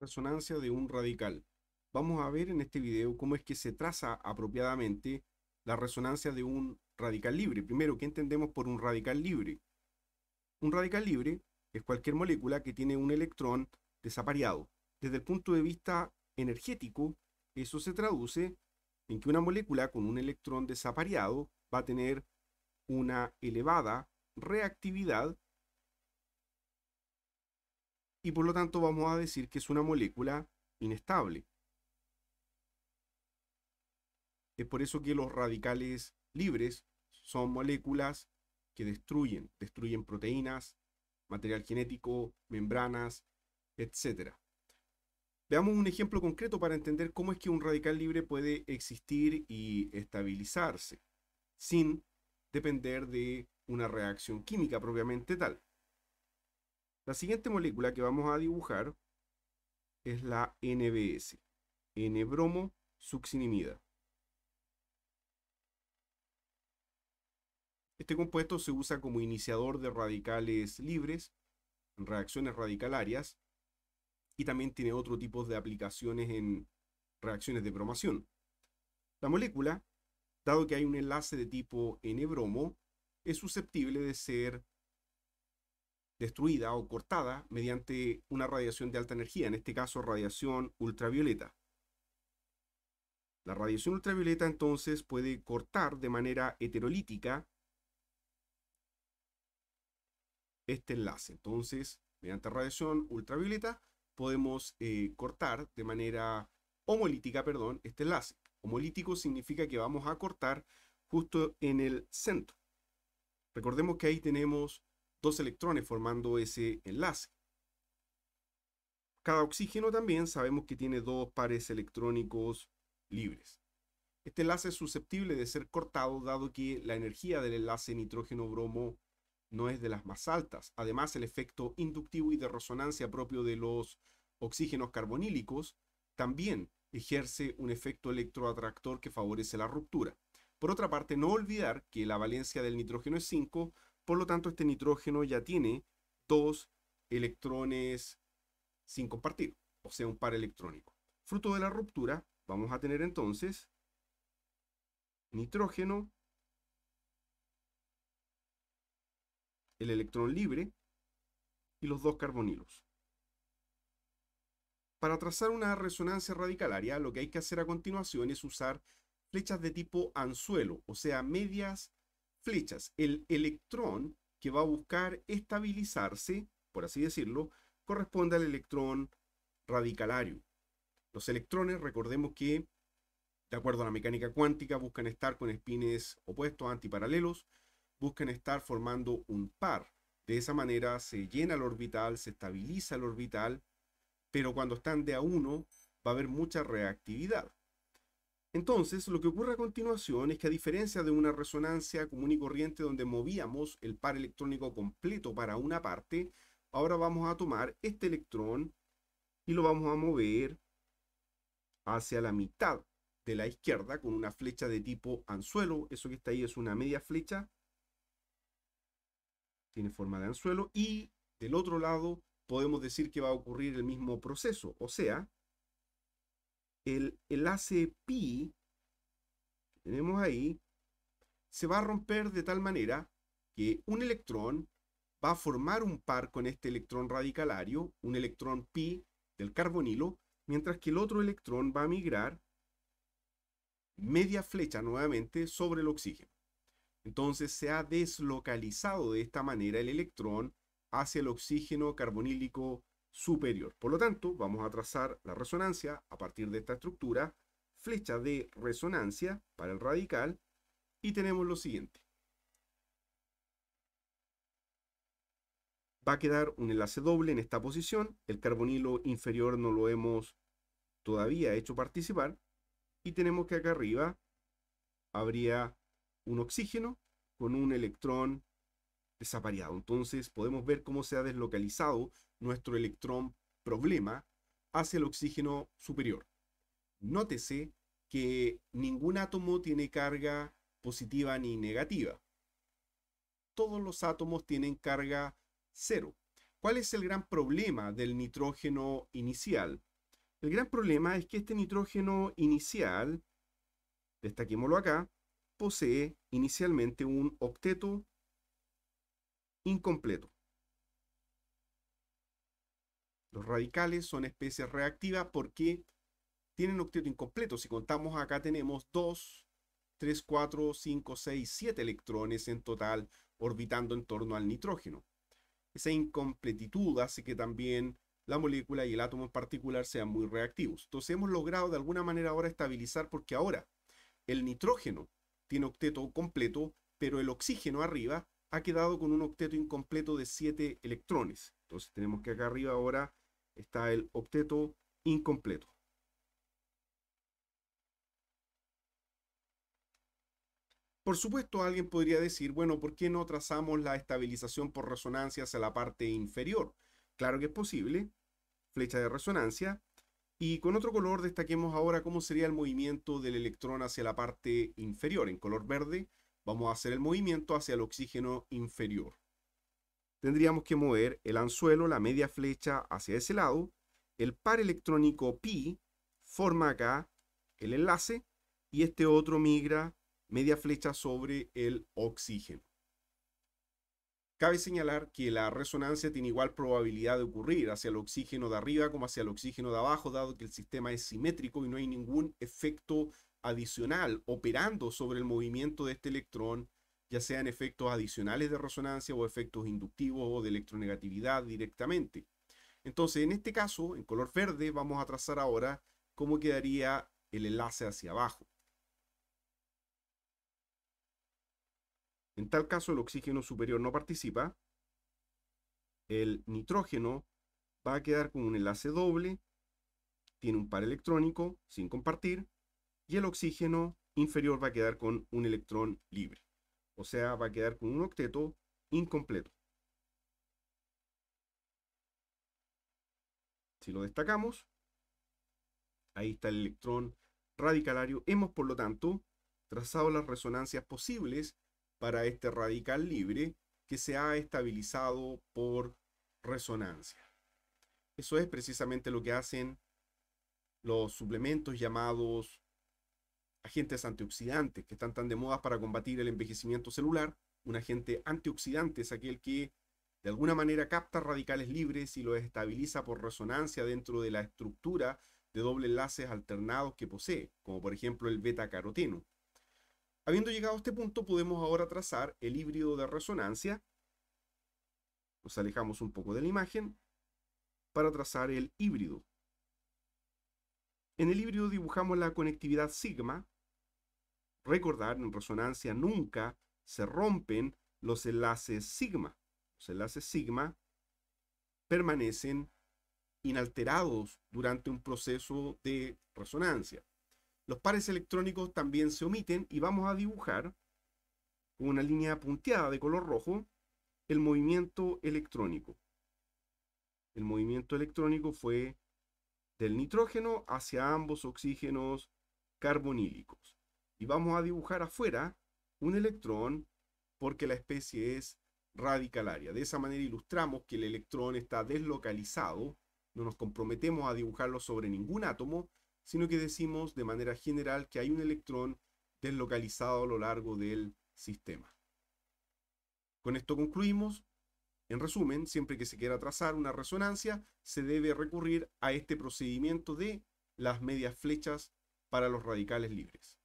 resonancia de un radical. Vamos a ver en este video cómo es que se traza apropiadamente la resonancia de un radical libre. Primero, ¿qué entendemos por un radical libre? Un radical libre es cualquier molécula que tiene un electrón desapareado. Desde el punto de vista energético, eso se traduce en que una molécula con un electrón desapareado va a tener una elevada reactividad y por lo tanto vamos a decir que es una molécula inestable. Es por eso que los radicales libres son moléculas que destruyen, destruyen proteínas, material genético, membranas, etc. Veamos un ejemplo concreto para entender cómo es que un radical libre puede existir y estabilizarse sin depender de una reacción química propiamente tal. La siguiente molécula que vamos a dibujar es la NBS, N-bromo succinimida. Este compuesto se usa como iniciador de radicales libres, en reacciones radicalarias, y también tiene otro tipo de aplicaciones en reacciones de bromación. La molécula, dado que hay un enlace de tipo N-bromo, es susceptible de ser destruida o cortada mediante una radiación de alta energía, en este caso radiación ultravioleta. La radiación ultravioleta entonces puede cortar de manera heterolítica este enlace. Entonces, mediante radiación ultravioleta podemos eh, cortar de manera homolítica, perdón, este enlace. Homolítico significa que vamos a cortar justo en el centro. Recordemos que ahí tenemos dos electrones formando ese enlace. Cada oxígeno también sabemos que tiene dos pares electrónicos libres. Este enlace es susceptible de ser cortado dado que la energía del enlace nitrógeno-bromo no es de las más altas. Además, el efecto inductivo y de resonancia propio de los oxígenos carbonílicos también ejerce un efecto electroatractor que favorece la ruptura. Por otra parte, no olvidar que la valencia del nitrógeno es 5, por lo tanto, este nitrógeno ya tiene dos electrones sin compartir, o sea, un par electrónico. Fruto de la ruptura, vamos a tener entonces nitrógeno, el electrón libre y los dos carbonilos. Para trazar una resonancia radicalaria, lo que hay que hacer a continuación es usar flechas de tipo anzuelo, o sea, medias flechas. El electrón que va a buscar estabilizarse, por así decirlo, corresponde al electrón radicalario. Los electrones, recordemos que, de acuerdo a la mecánica cuántica, buscan estar con espines opuestos, antiparalelos, buscan estar formando un par. De esa manera se llena el orbital, se estabiliza el orbital, pero cuando están de a uno va a haber mucha reactividad. Entonces, lo que ocurre a continuación es que a diferencia de una resonancia común y corriente donde movíamos el par electrónico completo para una parte, ahora vamos a tomar este electrón y lo vamos a mover hacia la mitad de la izquierda con una flecha de tipo anzuelo. Eso que está ahí es una media flecha. Tiene forma de anzuelo. Y del otro lado podemos decir que va a ocurrir el mismo proceso. O sea, el enlace pi que tenemos ahí se va a romper de tal manera que un electrón va a formar un par con este electrón radicalario, un electrón pi del carbonilo, mientras que el otro electrón va a migrar media flecha nuevamente sobre el oxígeno. Entonces se ha deslocalizado de esta manera el electrón hacia el oxígeno carbonílico superior. Por lo tanto, vamos a trazar la resonancia a partir de esta estructura, flecha de resonancia para el radical, y tenemos lo siguiente. Va a quedar un enlace doble en esta posición, el carbonilo inferior no lo hemos todavía hecho participar, y tenemos que acá arriba habría un oxígeno con un electrón desapareado. Entonces podemos ver cómo se ha deslocalizado nuestro electrón problema hacia el oxígeno superior. Nótese que ningún átomo tiene carga positiva ni negativa. Todos los átomos tienen carga cero. ¿Cuál es el gran problema del nitrógeno inicial? El gran problema es que este nitrógeno inicial, destaquémoslo acá, posee inicialmente un octeto incompleto. Los radicales son especies reactivas porque tienen octeto incompleto. Si contamos acá tenemos 2, 3, 4, 5, 6, 7 electrones en total orbitando en torno al nitrógeno. Esa incompletitud hace que también la molécula y el átomo en particular sean muy reactivos. Entonces hemos logrado de alguna manera ahora estabilizar porque ahora el nitrógeno tiene octeto completo, pero el oxígeno arriba ha quedado con un octeto incompleto de 7 electrones. Entonces tenemos que acá arriba ahora está el octeto incompleto. Por supuesto, alguien podría decir, bueno, ¿por qué no trazamos la estabilización por resonancia hacia la parte inferior? Claro que es posible, flecha de resonancia. Y con otro color destaquemos ahora cómo sería el movimiento del electrón hacia la parte inferior. En color verde vamos a hacer el movimiento hacia el oxígeno inferior tendríamos que mover el anzuelo, la media flecha hacia ese lado. El par electrónico pi forma acá el enlace y este otro migra media flecha sobre el oxígeno. Cabe señalar que la resonancia tiene igual probabilidad de ocurrir hacia el oxígeno de arriba como hacia el oxígeno de abajo, dado que el sistema es simétrico y no hay ningún efecto adicional operando sobre el movimiento de este electrón ya sean efectos adicionales de resonancia o efectos inductivos o de electronegatividad directamente. Entonces, en este caso, en color verde, vamos a trazar ahora cómo quedaría el enlace hacia abajo. En tal caso, el oxígeno superior no participa. El nitrógeno va a quedar con un enlace doble, tiene un par electrónico sin compartir, y el oxígeno inferior va a quedar con un electrón libre. O sea, va a quedar con un octeto incompleto. Si lo destacamos, ahí está el electrón radicalario. Hemos, por lo tanto, trazado las resonancias posibles para este radical libre que se ha estabilizado por resonancia. Eso es precisamente lo que hacen los suplementos llamados agentes antioxidantes que están tan de moda para combatir el envejecimiento celular. Un agente antioxidante es aquel que de alguna manera capta radicales libres y los estabiliza por resonancia dentro de la estructura de doble enlaces alternados que posee, como por ejemplo el beta-caroteno. Habiendo llegado a este punto, podemos ahora trazar el híbrido de resonancia. Nos alejamos un poco de la imagen para trazar el híbrido. En el híbrido dibujamos la conectividad sigma. Recordar, en resonancia nunca se rompen los enlaces sigma. Los enlaces sigma permanecen inalterados durante un proceso de resonancia. Los pares electrónicos también se omiten y vamos a dibujar con una línea punteada de color rojo el movimiento electrónico. El movimiento electrónico fue del nitrógeno hacia ambos oxígenos carbonílicos. Y vamos a dibujar afuera un electrón porque la especie es radicalaria. De esa manera ilustramos que el electrón está deslocalizado, no nos comprometemos a dibujarlo sobre ningún átomo, sino que decimos de manera general que hay un electrón deslocalizado a lo largo del sistema. Con esto concluimos. En resumen, siempre que se quiera trazar una resonancia, se debe recurrir a este procedimiento de las medias flechas para los radicales libres.